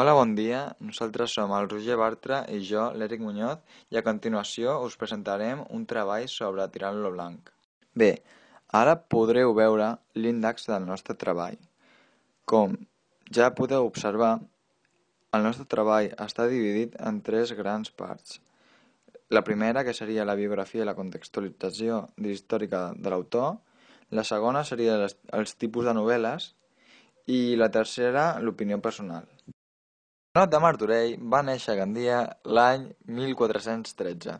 Hola bon dia, nosaltres som el Roger Bartra i jo, l'Eric Muñoz, i a continuació us presentarem un treball sobre tirant-lo blanc. Bé, ara podreu veure l'índex del nostre treball. Com ja podeu observar, el nostre treball està dividit en tres grans parts. La primera, que seria la biografia i la contextualització històrica de l'autor, la segona seria les, els tipus de novel·les i la tercera, l'opinió personal. Joanot de Martorell va néixer a Gandia l'any 1413.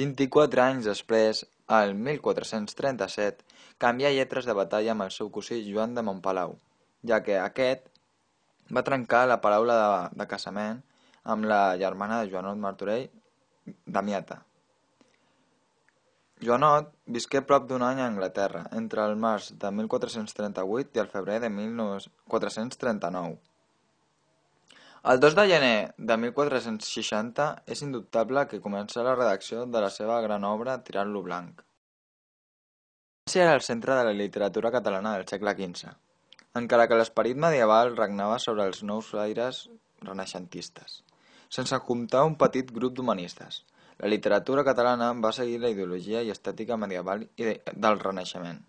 24 anys després, el 1437, canvia lletres de batalla amb el seu cosí Joan de Montpalau, ja que aquest va trencar la paraula de, de casament amb la germana de Joanot Martorell, Damiata. Joanot visqué prop d'un any a Anglaterra, entre el març de 1438 i el febrer de 1439. El 2 de gener de 1460 és indubtable que començà la redacció de la seva gran obra Tirant-lo blanc. Venècia era el centre de la literatura catalana del segle XV, encara que l'esperit medieval regnava sobre els nous aires renaixentistes, sense comptar un petit grup d'humanistes. La literatura catalana va seguir la ideologia i estètica medieval i del Renaixement.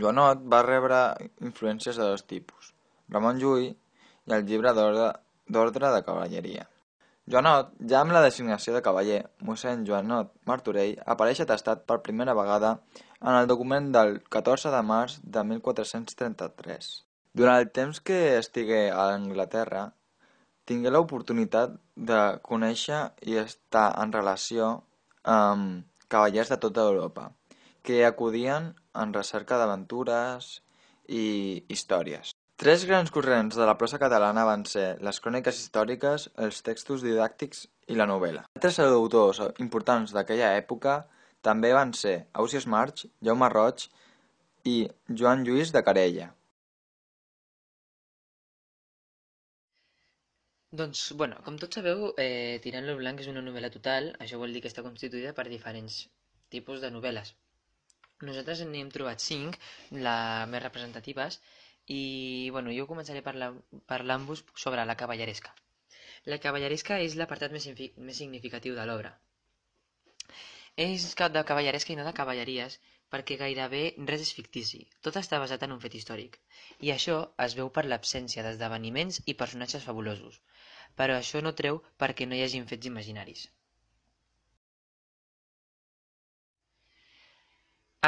Joanot va rebre influències de dos tipus. Ramon Llull i el llibre d'ordre de cavalleria. Joanot, ja amb la designació de cavaller, mossèn Joanot Martorell apareix atestat per primera vegada en el document del 14 de març de 1433. Durant el temps que estigué a Anglaterra, tingué l'oportunitat de conèixer i estar en relació amb cavallers de tota Europa, que acudien en recerca d'aventures i històries. Tres grans corrents de la prosa catalana van ser les cròniques històriques, els textos didàctics i la novel·la. Altres autors importants d'aquella època també van ser Ausias March, Jaume Roig i Joan Lluís de Carella. Doncs, bueno, com tots sabeu, eh, Tirant lo blanc és una novel·la total, això vol dir que està constituïda per diferents tipus de novel·les. Nosaltres n'hem hem trobat cinc, les més representatives, i bueno, jo començaré parlant-vos sobre la cavalleresca. La cavalleresca és l'apartat més, més significatiu de l'obra. És de cavalleresca i no de cavalleries, perquè gairebé res és fictici, tot està basat en un fet històric. I això es veu per l'absència d'esdeveniments i personatges fabulosos, però això no treu perquè no hi hagin fets imaginaris.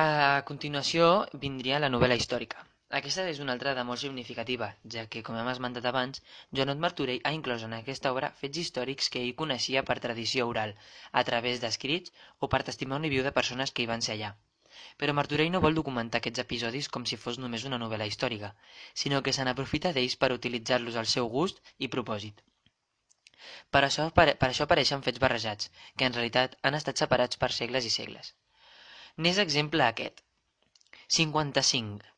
A continuació vindria la novel·la històrica. Aquesta és una altra de molt significativa, ja que, com hem esmentat abans, Joanot Martorell ha inclòs en aquesta obra fets històrics que ell coneixia per tradició oral, a través d'escrits o per testimoni viu de persones que hi van ser allà. Però Martorell no vol documentar aquests episodis com si fos només una novel·la històrica, sinó que se n'aprofita d'ells per utilitzar-los al seu gust i propòsit. Per això, per, per això apareixen fets barrejats, que en realitat han estat separats per segles i segles. N'és exemple aquest. 55.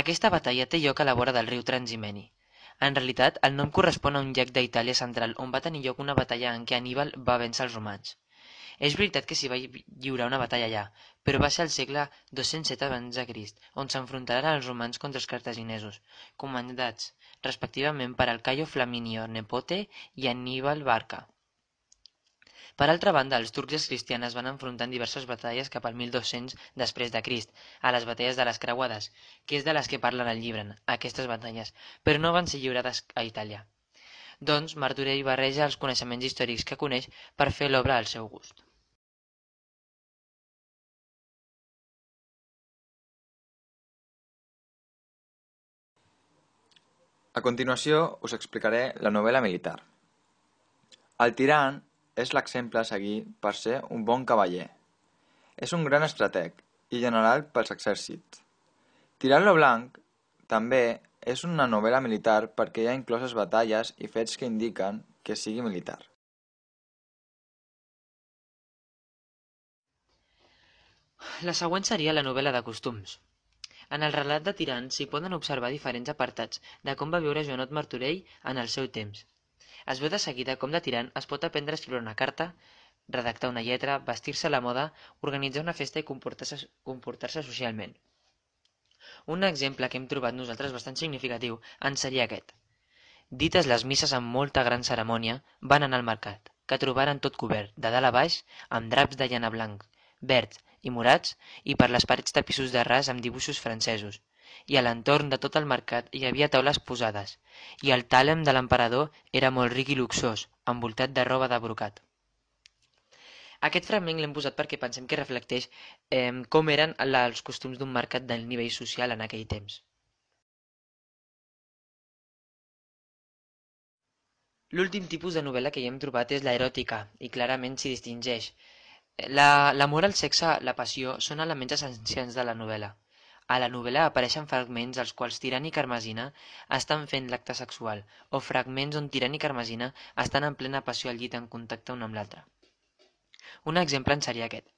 Aquesta batalla té lloc a la vora del riu Transimeni. En realitat, el nom correspon a un llac d'Itàlia central on va tenir lloc una batalla en què Aníbal va vèncer els romans. És veritat que s'hi va lliurar una batalla allà, però va ser al segle 207 abans de Crist, on s'enfrontaran els romans contra els cartaginesos, comandats respectivament per Alcaio Flaminio Nepote i Aníbal Barca. Per altra banda, els turcs i els cristians es van enfrontar en diverses batalles cap al 1200 després de Crist, a les batalles de les Creuades, que és de les que parlen el llibre, aquestes batalles, però no van ser lliurades a Itàlia. Doncs Martorell barreja els coneixements històrics que coneix per fer l'obra al seu gust. A continuació us explicaré la novel·la militar. El tirant és l'exemple a seguir per ser un bon cavaller. És un gran estrateg i general pels exèrcits. Tirant-lo blanc també és una novel·la militar perquè hi ha incloses batalles i fets que indiquen que sigui militar. La següent seria la novel·la de costums. En el relat de Tirant s'hi poden observar diferents apartats de com va viure Joanot Martorell en el seu temps. Es veu de seguida com de tirant es pot aprendre a escriure una carta, redactar una lletra, vestir-se a la moda, organitzar una festa i comportar-se comportar socialment. Un exemple que hem trobat nosaltres bastant significatiu en seria aquest. Dites les misses amb molta gran cerimònia, van anar al mercat, que trobaren tot cobert, de dalt a baix, amb draps de llana blanc, verds i morats, i per les parets tapissos de ras amb dibuixos francesos, i a l'entorn de tot el mercat hi havia taules posades, i el tàlem de l'emperador era molt ric i luxós, envoltat de roba de brocat. Aquest fragment l'hem posat perquè pensem que reflecteix eh, com eren els costums d'un mercat del nivell social en aquell temps. L'últim tipus de novel·la que hi hem trobat és l'eròtica, i clarament s'hi distingeix. L'amor la, al sexe, la passió, són elements essencials de la novel·la. A la novel·la apareixen fragments als quals Tirant i Carmesina estan fent l'acte sexual, o fragments on Tirant i Carmesina estan en plena passió al llit en contacte un amb l'altre. Un exemple en seria aquest.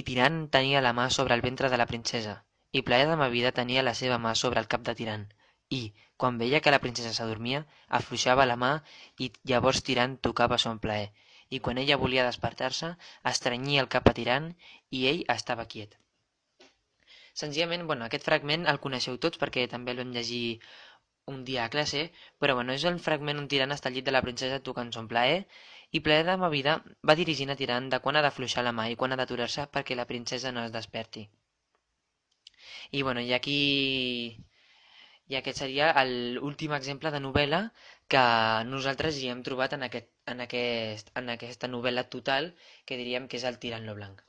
I Tirant tenia la mà sobre el ventre de la princesa, i Plaia de ma vida tenia la seva mà sobre el cap de Tirant, i, quan veia que la princesa s'adormia, afluixava la mà i llavors Tirant tocava son plaer, i quan ella volia despertar-se, estrenyia el cap a Tirant i ell estava quiet senzillament, bueno, aquest fragment el coneixeu tots perquè també l'hem llegit un dia a classe, però bueno, és el fragment on Tirant està al llit de la princesa tocant son plaer i plaer de ma vida va dirigint a Tirant de quan ha d'afluixar la mà i quan ha d'aturar-se perquè la princesa no es desperti. I bueno, i aquí... I aquest seria l'últim exemple de novel·la que nosaltres hi hem trobat en, aquest, en, aquest, en aquesta novel·la total que diríem que és el Tirant lo Blanc.